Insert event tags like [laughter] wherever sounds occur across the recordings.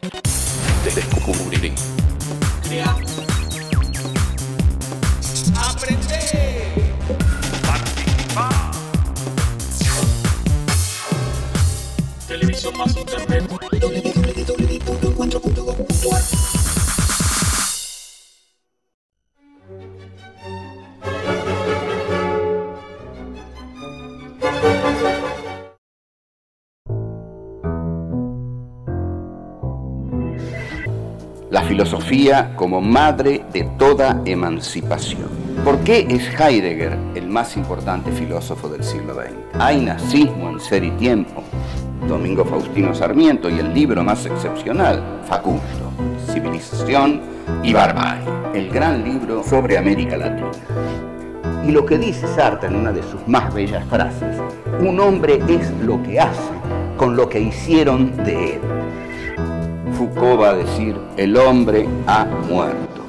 Thank you. como madre de toda emancipación. ¿Por qué es Heidegger el más importante filósofo del siglo XX? Hay nazismo en ser y tiempo, Domingo Faustino Sarmiento y el libro más excepcional, Facundo, Civilización y Barbarie, el gran libro sobre América Latina. Y lo que dice Sartre en una de sus más bellas frases, un hombre es lo que hace con lo que hicieron de él. Foucault va a decir, el hombre ha muerto.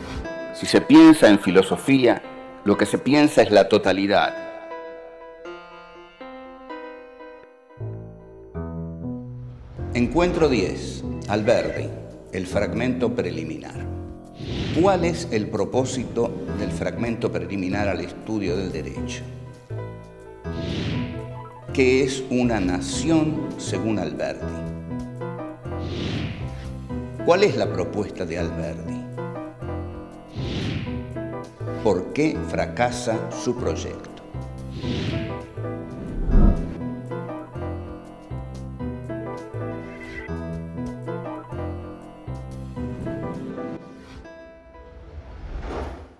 Si se piensa en filosofía, lo que se piensa es la totalidad. Encuentro 10, Alberti, el fragmento preliminar. ¿Cuál es el propósito del fragmento preliminar al estudio del derecho? ¿Qué es una nación según Alberti? ¿Cuál es la propuesta de Alberti? ¿Por qué fracasa su proyecto?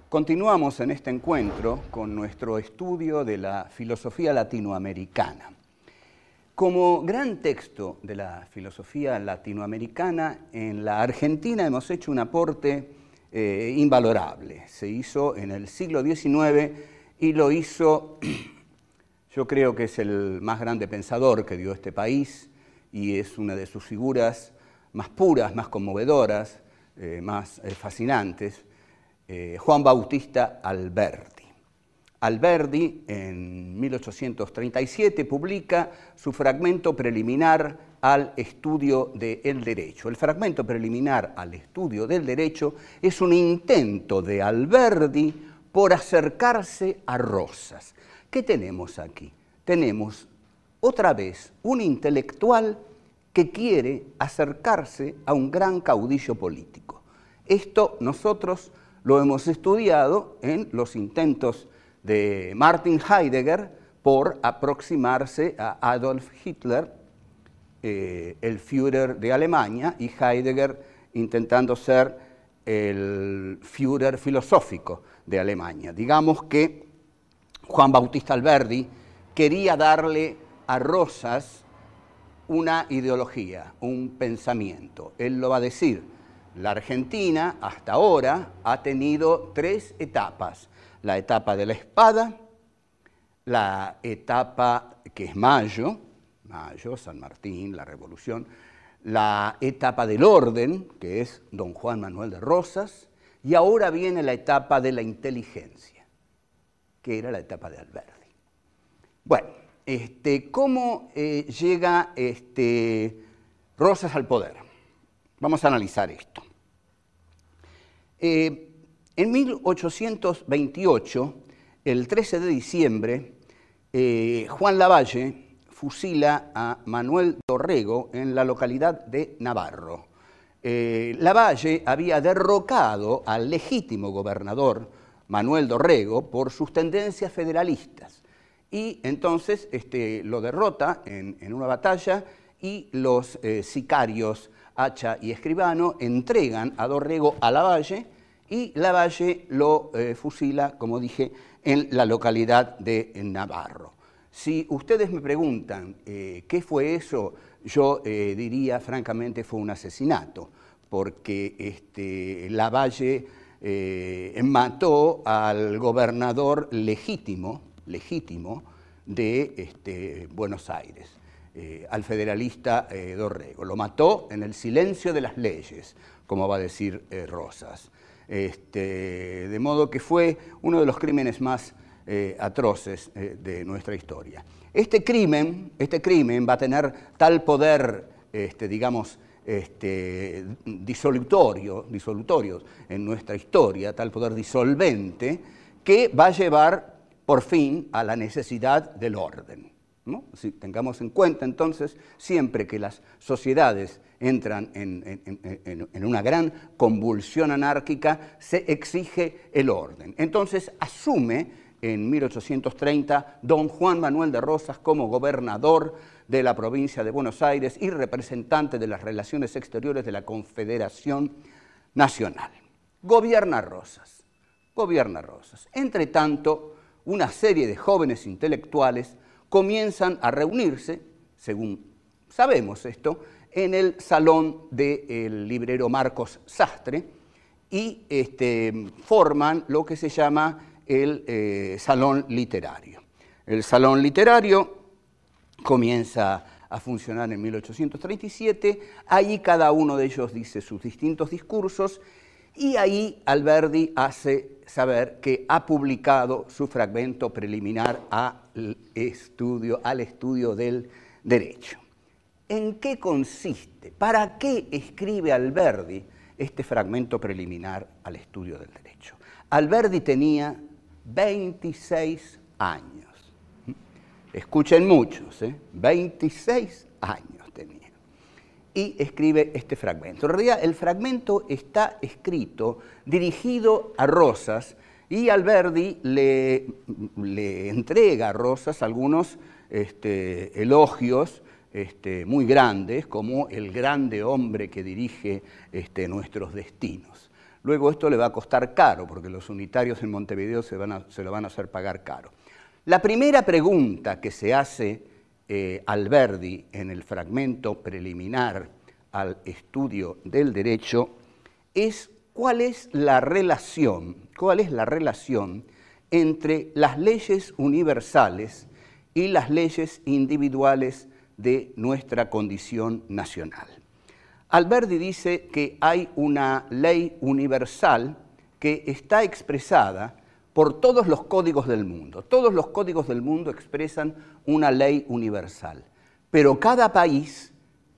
Continuamos en este encuentro con nuestro estudio de la filosofía latinoamericana. Como gran texto de la filosofía latinoamericana, en la Argentina hemos hecho un aporte eh, invalorable. Se hizo en el siglo XIX y lo hizo, [clears throat] yo creo que es el más grande pensador que dio este país y es una de sus figuras más puras, más conmovedoras, eh, más eh, fascinantes, Juan Bautista Albert. Alberdi, en 1837, publica su fragmento preliminar al estudio del derecho. El fragmento preliminar al estudio del derecho es un intento de Alberdi por acercarse a Rosas. ¿Qué tenemos aquí? Tenemos otra vez un intelectual que quiere acercarse a un gran caudillo político. Esto nosotros lo hemos estudiado en los intentos de Martin Heidegger por aproximarse a Adolf Hitler, eh, el Führer de Alemania, y Heidegger intentando ser el Führer filosófico de Alemania. Digamos que Juan Bautista Alberdi quería darle a Rosas una ideología, un pensamiento. Él lo va a decir la Argentina hasta ahora ha tenido tres etapas. La etapa de la espada, la etapa que es mayo, mayo, San Martín, la revolución, la etapa del orden, que es don Juan Manuel de Rosas, y ahora viene la etapa de la inteligencia, que era la etapa de Alberti. Bueno, este, ¿cómo eh, llega este, Rosas al poder? Vamos a analizar esto. Eh, en 1828, el 13 de diciembre, eh, Juan Lavalle fusila a Manuel Dorrego en la localidad de Navarro. Eh, Lavalle había derrocado al legítimo gobernador Manuel Dorrego por sus tendencias federalistas y entonces este, lo derrota en, en una batalla y los eh, sicarios Hacha y Escribano entregan a Dorrego a Lavalle y Lavalle lo eh, fusila, como dije, en la localidad de Navarro. Si ustedes me preguntan eh, qué fue eso, yo diría francamente fue un asesinato, porque este, Lavalle mató al gobernador legítimo, legítimo de este, Buenos Aires. Eh, al federalista eh, Dorrego. Lo mató en el silencio de las leyes, como va a decir eh, Rosas. Este, de modo que fue uno de los crímenes más atroces de nuestra historia. Este crimen, este crimen va a tener tal poder, este, digamos, este, disolutorio, disolutorio en nuestra historia, tal poder disolvente, que va a llevar por fin a la necesidad del orden. Si tengamos en cuenta entonces siempre que las sociedades entran en, en, una gran convulsión anárquica, se exige el orden. Entonces asume en 1830 don Juan Manuel de Rosas como gobernador de la provincia de Buenos Aires y representante de las relaciones exteriores de la Confederación Nacional. Gobierna Rosas, gobierna Rosas. Entre tanto, una serie de jóvenes intelectuales comienzan a reunirse, según sabemos esto, en el salón del librero Marcos Sastre y este, forman lo que se llama el eh, salón literario. El salón literario comienza a funcionar en 1837, ahí cada uno de ellos dice sus distintos discursos y ahí Alberdi hace saber que ha publicado su fragmento preliminar a estudio, al estudio del derecho. ¿En qué consiste? ¿Para qué escribe Alberdi este fragmento preliminar al estudio del derecho? Alberdi tenía 26 años. Escuchen muchos, 26 ¿eh? años tenía. Y escribe este fragmento. En realidad el fragmento está escrito, dirigido a Rosas, y Alberdi le, entrega a Rosas algunos este, elogios este, muy grandes, como el grande hombre que dirige este, nuestros destinos. Luego esto le va a costar caro, porque los unitarios en Montevideo se, lo van a hacer pagar caro. La primera pregunta que se hace eh, Alberdi en el fragmento preliminar al estudio del derecho es ¿cuál es la relación? ¿Cuál es la relación entre las leyes universales y las leyes individuales de nuestra condición nacional? Alberti dice que hay una ley universal que está expresada por todos los códigos del mundo. Todos los códigos del mundo expresan una ley universal, pero cada país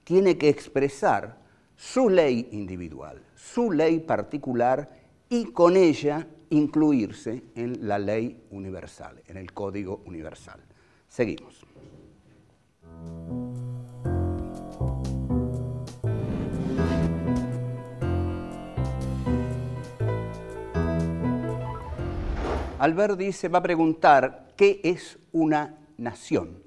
tiene que expresar su ley individual, su ley particular y con ella incluirse en la ley universal, en el código universal. Seguimos. Alberti se va a preguntar qué es una nación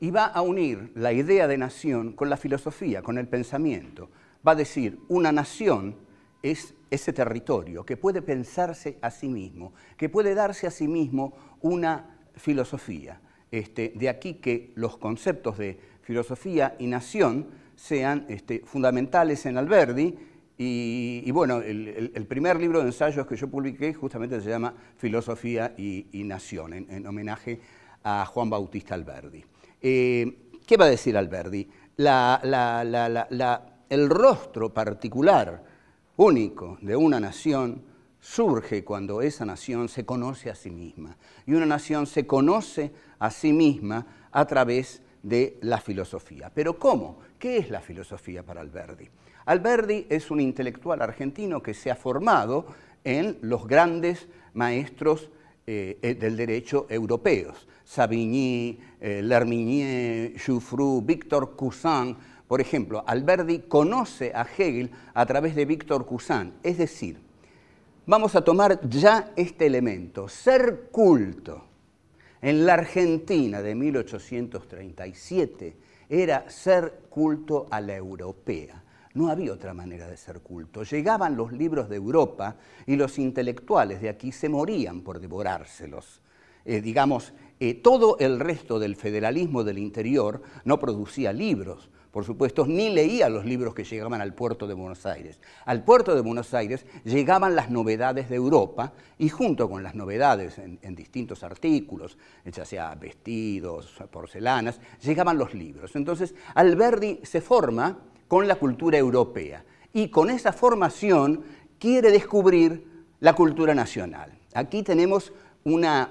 y va a unir la idea de nación con la filosofía, con el pensamiento va a decir, una nación es ese territorio que puede pensarse a sí mismo, que puede darse a sí mismo una filosofía. Este, de aquí que los conceptos de filosofía y nación sean este, fundamentales en Alberdi. Y, bueno, el, primer libro de ensayos que yo publiqué justamente se llama Filosofía y, Nación, en, homenaje a Juan Bautista Alberdi. Eh, ¿Qué va a decir Alberdi? la el rostro particular, único, de una nación surge cuando esa nación se conoce a sí misma. Y una nación se conoce a sí misma a través de la filosofía. Pero ¿cómo? ¿Qué es la filosofía para Alberdi? Alberdi es un intelectual argentino que se ha formado en los grandes maestros eh, eh, del derecho europeos, Savigny, eh, Lerminier, Jouffroux, Victor Cousin, por ejemplo, Alberdi conoce a Hegel a través de Víctor Cousin, es decir, vamos a tomar ya este elemento, ser culto. En la Argentina de 1837 era ser culto a la europea. No había otra manera de ser culto. Llegaban los libros de Europa y los intelectuales de aquí se morían por devorárselos. Eh, digamos, eh, todo el resto del federalismo del interior no producía libros, por supuesto, ni leía los libros que llegaban al puerto de Buenos Aires. Al puerto de Buenos Aires llegaban las novedades de Europa y junto con las novedades en, distintos artículos, ya sea vestidos, porcelanas, llegaban los libros. Entonces, Alberdi se forma con la cultura europea y con esa formación quiere descubrir la cultura nacional. Aquí tenemos una,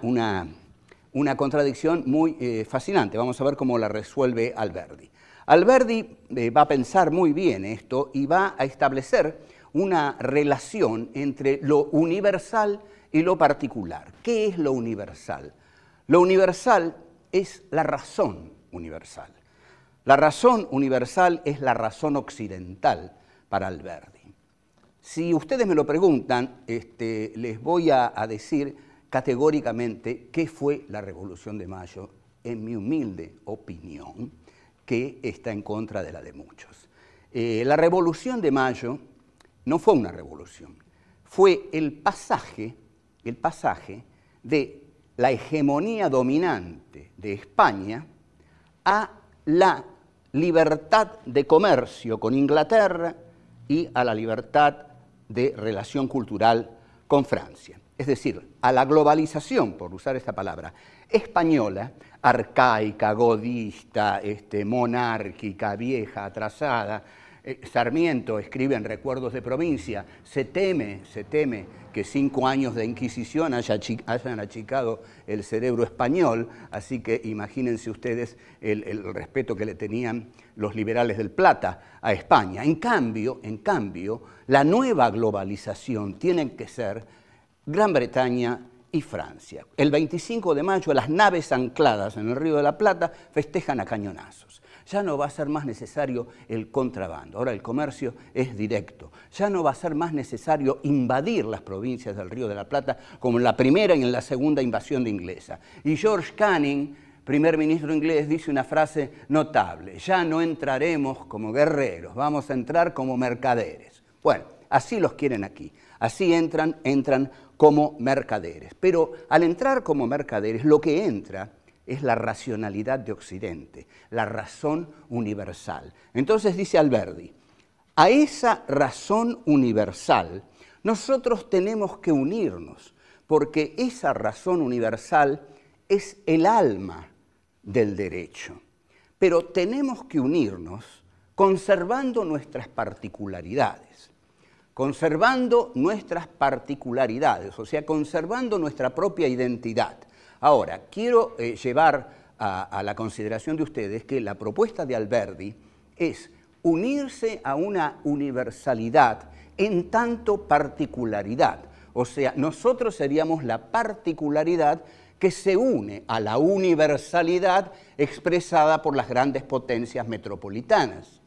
contradicción muy eh, fascinante. Vamos a ver cómo la resuelve Alberdi. Alberdi eh, va a pensar muy bien esto y va a establecer una relación entre lo universal y lo particular. ¿Qué es lo universal? Lo universal es la razón universal. La razón universal es la razón occidental para Alberdi. Si ustedes me lo preguntan, este, les voy a decir categóricamente qué fue la Revolución de Mayo, en mi humilde opinión que está en contra de la de muchos. Eh, la revolución de Mayo no fue una revolución, fue el pasaje, el pasaje de la hegemonía dominante de España a la libertad de comercio con Inglaterra y a la libertad de relación cultural con Francia es decir, a la globalización, por usar esa palabra, española, arcaica, godista, este, monárquica, vieja, atrasada. Eh, Sarmiento escribe en Recuerdos de Provincia, se teme, se teme que cinco años de Inquisición haya, hayan achicado el cerebro español, así que imagínense ustedes el, el respeto que le tenían los liberales del Plata a España. En cambio, en cambio, la nueva globalización tiene que ser Gran Bretaña y Francia. El 25 de mayo las naves ancladas en el Río de la Plata festejan a cañonazos. Ya no va a ser más necesario el contrabando, ahora el comercio es directo. Ya no va a ser más necesario invadir las provincias del Río de la Plata como en la primera y en la segunda invasión de inglesa. Y George Canning, primer ministro inglés, dice una frase notable, ya no entraremos como guerreros, vamos a entrar como mercaderes. Bueno, Así los quieren aquí. Así entran, entran como mercaderes. Pero al entrar como mercaderes, lo que entra es la racionalidad de Occidente, la razón universal. Entonces dice Alberdi, a esa razón universal nosotros tenemos que unirnos, porque esa razón universal es el alma del derecho. Pero tenemos que unirnos conservando nuestras particularidades conservando nuestras particularidades, o sea, conservando nuestra propia identidad. Ahora, quiero eh, llevar a, a la consideración de ustedes que la propuesta de Alberdi es unirse a una universalidad en tanto particularidad. O sea, nosotros seríamos la particularidad que se une a la universalidad expresada por las grandes potencias metropolitanas.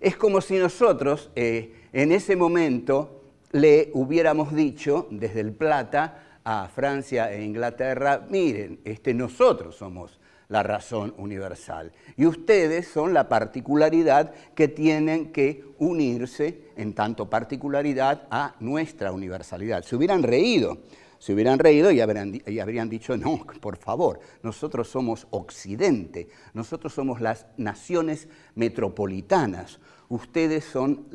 Es como si nosotros eh, en ese momento le hubiéramos dicho desde el Plata a Francia e Inglaterra, miren, este, nosotros somos la razón universal. Y ustedes son la particularidad que tienen que unirse en tanto particularidad a nuestra universalidad. Se hubieran reído, se hubieran reído y habrían dicho, no, por favor, nosotros somos Occidente, nosotros somos las naciones metropolitanas, ustedes son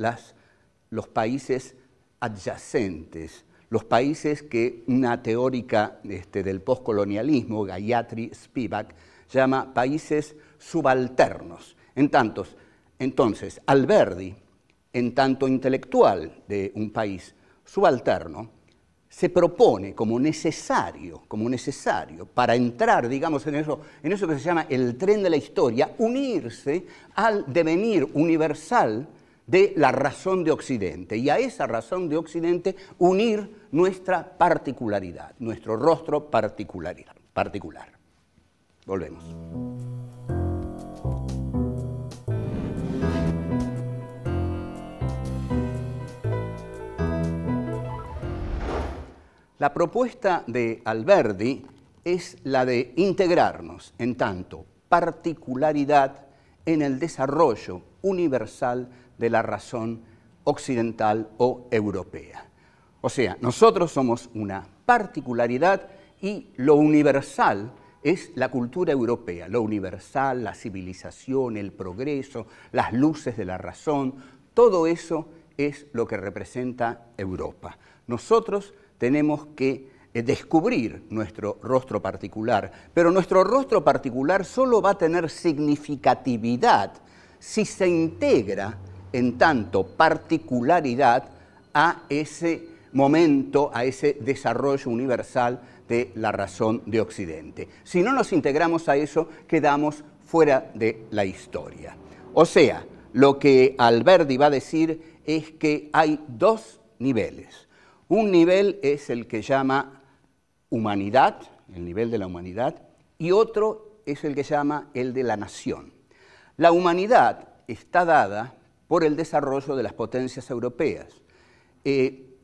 los países adyacentes, los países que una teórica este, del poscolonialismo, Gayatri Spivak, llama países subalternos. entonces, Alberdi, en tanto intelectual de un país subalterno, se propone como necesario, como necesario para entrar, digamos, en eso, en eso que se llama el tren de la historia, unirse al devenir universal de la razón de Occidente y a esa razón de Occidente unir nuestra particularidad, nuestro rostro particular. particular. Volvemos. La propuesta de Alberdi es la de integrarnos, en tanto, particularidad en el desarrollo universal de la razón occidental o europea. O sea, nosotros somos una particularidad y lo universal es la cultura europea, lo universal, la civilización, el progreso, las luces de la razón, todo eso es lo que representa Europa. Nosotros tenemos que eh, descubrir nuestro rostro particular, pero nuestro rostro particular solo va a tener significatividad si se integra en tanto particularidad a ese momento, a ese desarrollo universal de la razón de Occidente. Si no nos integramos a eso, quedamos fuera de la historia. O sea, lo que Alberti va a decir es que hay dos niveles. Un nivel es el que llama humanidad, el nivel de la humanidad, y otro es el que llama el de la nación. La humanidad está dada por el desarrollo de las potencias europeas. Eh,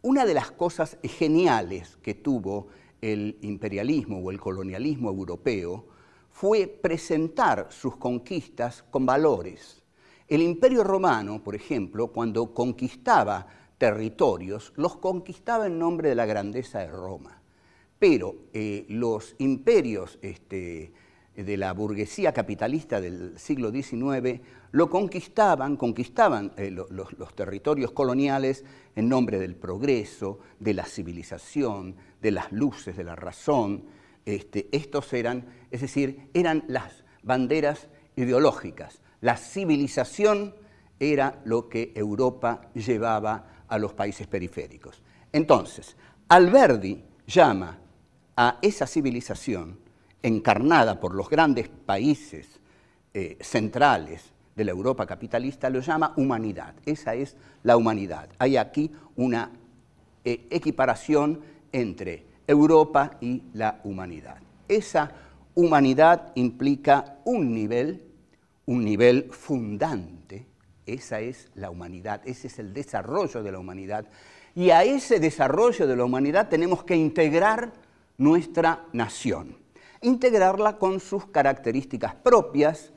una de las cosas geniales que tuvo el imperialismo o el colonialismo europeo fue presentar sus conquistas con valores. El imperio romano, por ejemplo, cuando conquistaba territorios los conquistaba en nombre de la grandeza de Roma. Pero eh, los imperios este, de la burguesía capitalista del siglo XIX lo conquistaban, conquistaban eh, los, territorios coloniales en nombre del progreso, de la civilización, de las luces, de la razón. Este, estos eran, es decir, eran las banderas ideológicas. La civilización era lo que Europa llevaba a los países periféricos. Entonces, Alberdi llama a esa civilización encarnada por los grandes países eh, centrales de la Europa capitalista, lo llama humanidad. Esa es la humanidad. Hay aquí una eh, equiparación entre Europa y la humanidad. Esa humanidad implica un nivel, un nivel fundante esa es la humanidad, ese es el desarrollo de la humanidad. Y a ese desarrollo de la humanidad tenemos que integrar nuestra nación, integrarla con sus características propias,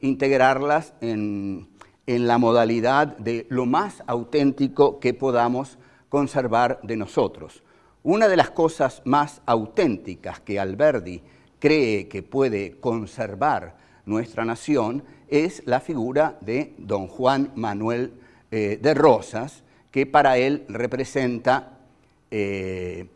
integrarlas en, en la modalidad de lo más auténtico que podamos conservar de nosotros. Una de las cosas más auténticas que Alberdi cree que puede conservar nuestra nación es la figura de don Juan Manuel eh, de Rosas, que para él representa, eh,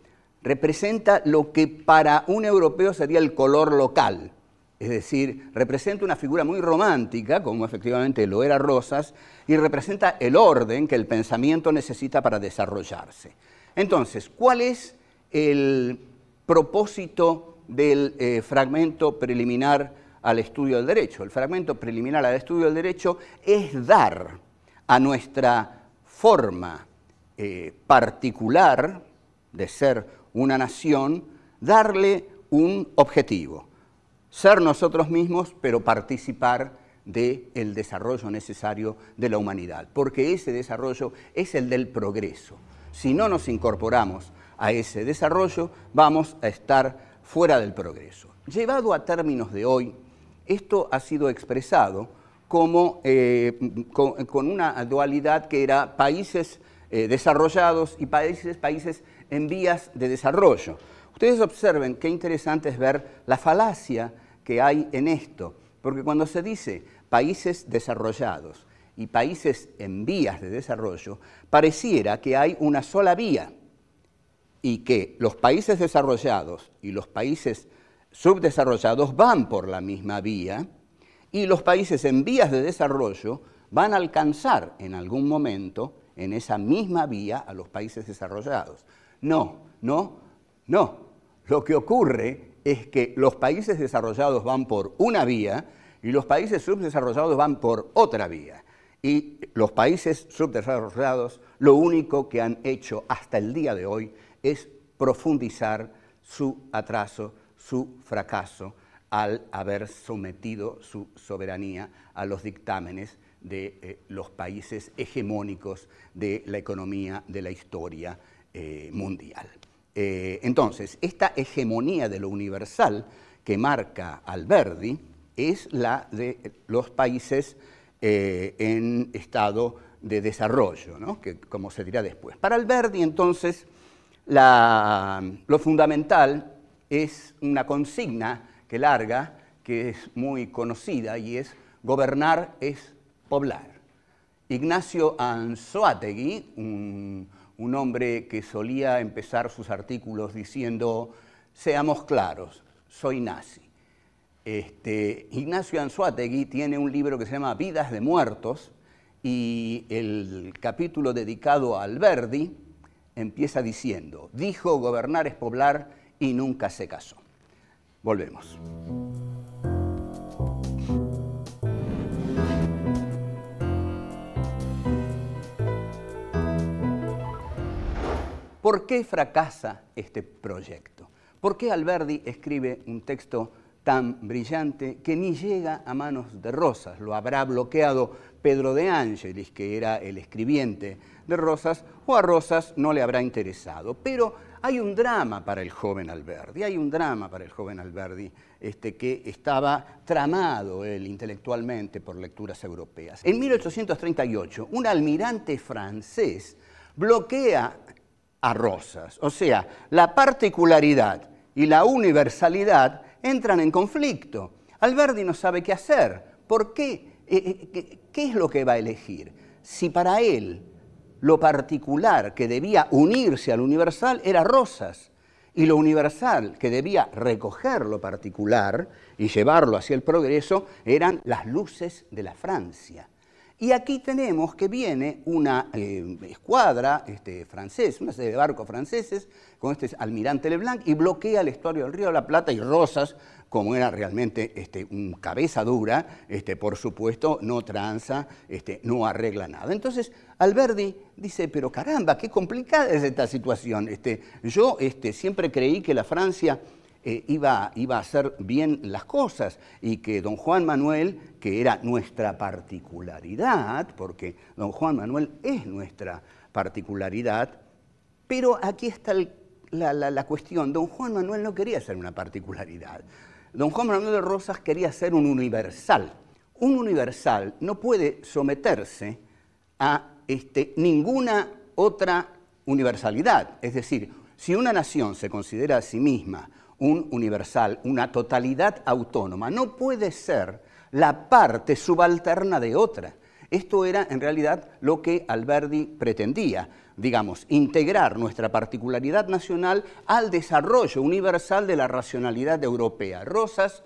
representa lo que para un europeo sería el color local. Es decir, representa una figura muy romántica, como efectivamente lo era Rosas, y representa el orden que el pensamiento necesita para desarrollarse. Entonces, ¿cuál es el propósito del eh, fragmento preliminar al estudio del derecho. El fragmento preliminar al estudio del derecho es dar a nuestra forma eh, particular de ser una nación, darle un objetivo, ser nosotros mismos, pero participar del el desarrollo necesario de la humanidad, porque ese desarrollo es el del progreso. Si no nos incorporamos a ese desarrollo, vamos a estar fuera del progreso. Llevado a términos de hoy, esto ha sido expresado como eh, con, una dualidad que era países eh, desarrollados y países, países en vías de desarrollo. Ustedes observen qué interesante es ver la falacia que hay en esto, porque cuando se dice países desarrollados y países en vías de desarrollo, pareciera que hay una sola vía y que los países desarrollados y los países subdesarrollados van por la misma vía y los países en vías de desarrollo van a alcanzar en algún momento en esa misma vía a los países desarrollados. No, no, no. Lo que ocurre es que los países desarrollados van por una vía y los países subdesarrollados van por otra vía. Y los países subdesarrollados lo único que han hecho hasta el día de hoy es profundizar su atraso su fracaso al haber sometido su soberanía a los dictámenes de eh, los países hegemónicos de la economía de la historia eh, mundial. Eh, entonces, esta hegemonía de lo universal que marca Alberdi es la de los países en estado de desarrollo, que, como se dirá después. Para Alberdi, entonces, lo fundamental es una consigna que larga, que es muy conocida y es gobernar es poblar. Ignacio Anzoátegui, un, hombre que solía empezar sus artículos diciendo, seamos claros, soy nazi. Este, Ignacio Anzuategui tiene un libro que se llama Vidas de Muertos y el capítulo dedicado a Alberdi empieza diciendo, dijo gobernar es poblar y nunca se casó. Volvemos. ¿Por qué fracasa este proyecto? ¿Por qué Alberdi escribe un texto tan brillante que ni llega a manos de Rosas? Lo habrá bloqueado Pedro de Ángeles, que era el escribiente de Rosas, o a Rosas no le habrá interesado. Pero hay un drama para el joven Alberdi, hay un drama para el joven Alberdi este, que estaba tramado él intelectualmente por lecturas europeas. En 1838, un almirante francés bloquea a Rosas, o sea, la particularidad y la universalidad entran en conflicto. Alberdi no sabe qué hacer, ¿por qué? Eh, eh, ¿Qué es lo que va a elegir? Si para él lo particular que debía unirse al universal era Rosas, y lo universal que debía recoger lo particular y llevarlo hacia el progreso eran las luces de la Francia. Y aquí tenemos que viene una eh, escuadra este, francesa, una serie de barcos franceses, con este almirante Leblanc, y bloquea el estuario del río de la Plata y Rosas como era realmente este, un cabeza dura, este, por supuesto, no tranza, este, no arregla nada. Entonces, Alberdi dice, pero caramba, qué complicada es esta situación. yo siempre creí que la Francia eh, iba, a hacer bien las cosas y que don Juan Manuel, que era nuestra particularidad, porque don Juan Manuel es nuestra particularidad, pero aquí está la, la, cuestión, don Juan Manuel no quería ser una particularidad. Don Juan Manuel de Rosas quería ser un universal. Un universal no puede someterse a este, ninguna otra universalidad. Es decir, si una nación se considera a sí misma un universal, una totalidad autónoma, no puede ser la parte subalterna de otra. Esto era en realidad lo que Alberdi pretendía digamos, integrar nuestra particularidad nacional al desarrollo universal de la racionalidad europea. Rosas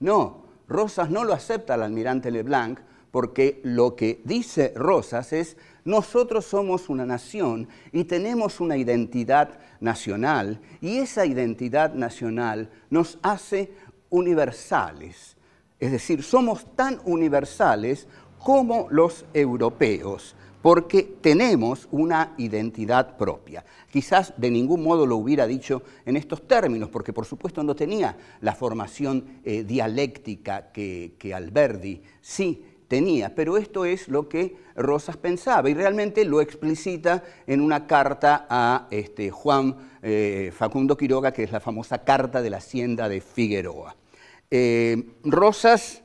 no, Rosas no lo acepta el almirante Leblanc porque lo que dice Rosas es nosotros somos una nación y tenemos una identidad nacional y esa identidad nacional nos hace universales. Es decir, somos tan universales como los europeos porque tenemos una identidad propia. Quizás de ningún modo lo hubiera dicho en estos términos, porque por supuesto no tenía la formación eh, dialéctica que, Alberdi sí tenía, pero esto es lo que Rosas pensaba y realmente lo explicita en una carta a este, Juan eh, Facundo Quiroga, que es la famosa carta de la hacienda de Figueroa. Eh, Rosas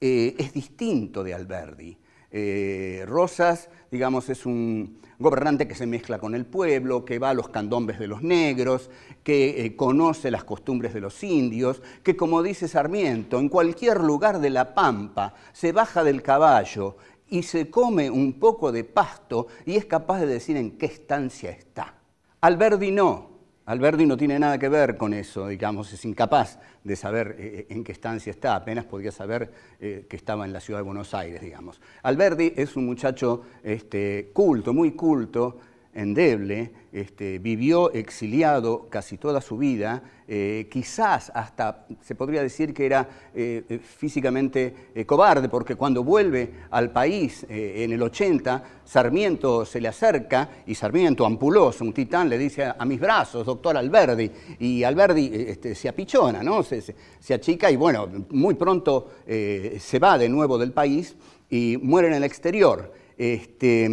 es distinto de Alberdi, eh, Rosas, digamos, es un gobernante que se mezcla con el pueblo, que va a los candombes de los negros, que eh, conoce las costumbres de los indios, que como dice Sarmiento, en cualquier lugar de la pampa se baja del caballo y se come un poco de pasto y es capaz de decir en qué estancia está. Alberdi no, Alberti no tiene nada que ver con eso, digamos, es incapaz de saber eh, eh, en qué estancia está, apenas podía saber eh, que estaba en la ciudad de Buenos Aires, digamos. Alberti es un muchacho este, culto, muy culto, endeble, este, vivió exiliado casi toda su vida, eh, quizás hasta se podría decir que era eh, eh, físicamente cobarde, porque cuando vuelve al país en el 80, Sarmiento se le acerca y Sarmiento, ampuloso, un titán, le dice a, mis brazos, doctor Alberdi, y Alberdi este, se apichona, ¿no? Se, achica y bueno, muy pronto se va de nuevo del país y muere en el exterior. Este,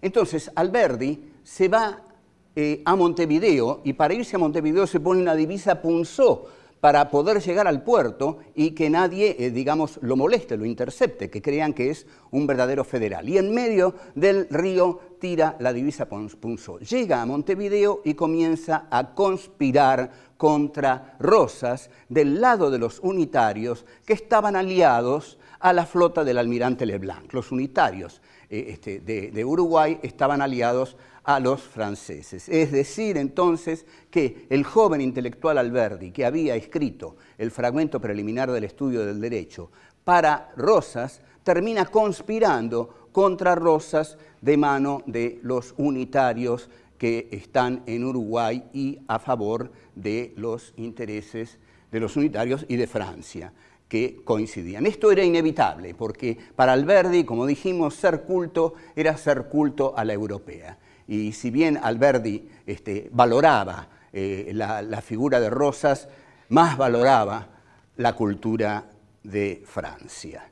entonces, Alberdi se va eh, a Montevideo y para irse a Montevideo se pone una divisa punzó para poder llegar al puerto y que nadie, eh, digamos, lo moleste, lo intercepte, que crean que es un verdadero federal. Y en medio del río tira la divisa punzó. Llega a Montevideo y comienza a conspirar contra Rosas del lado de los unitarios que estaban aliados a la flota del almirante Leblanc, los unitarios eh, este, de, de Uruguay estaban aliados a los franceses. Es decir, entonces, que el joven intelectual Alberti, que había escrito el fragmento preliminar del estudio del derecho para Rosas, termina conspirando contra Rosas de mano de los unitarios que están en Uruguay y a favor de los intereses de los unitarios y de Francia que coincidían. Esto era inevitable, porque para Alberdi, como dijimos, ser culto era ser culto a la europea. Y si bien Alberdi este, valoraba eh, la, figura de Rosas, más valoraba la cultura de Francia.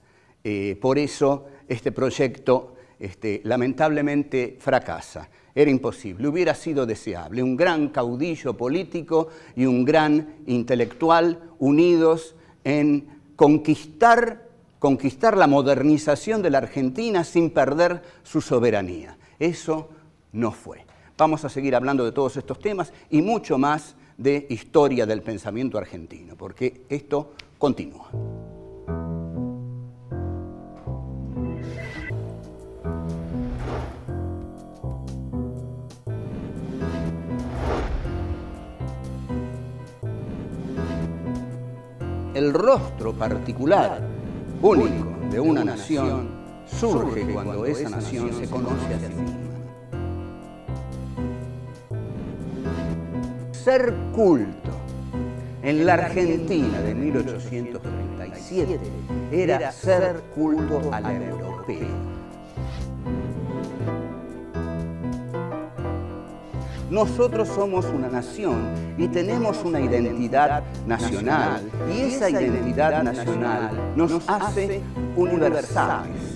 Eh, por eso este proyecto este, lamentablemente fracasa. Era imposible, hubiera sido deseable. Un gran caudillo político y un gran intelectual unidos en conquistar, conquistar la modernización de la Argentina sin perder su soberanía. Eso no fue. Vamos a seguir hablando de todos estos temas y mucho más de historia del pensamiento argentino, porque esto continúa. el rostro particular, único de una nación, surge cuando esa nación se conoce a sí misma. Ser culto en la Argentina de 1837 era ser culto a la europea Nosotros somos una nación y tenemos una identidad nacional y esa identidad nacional nos hace universales.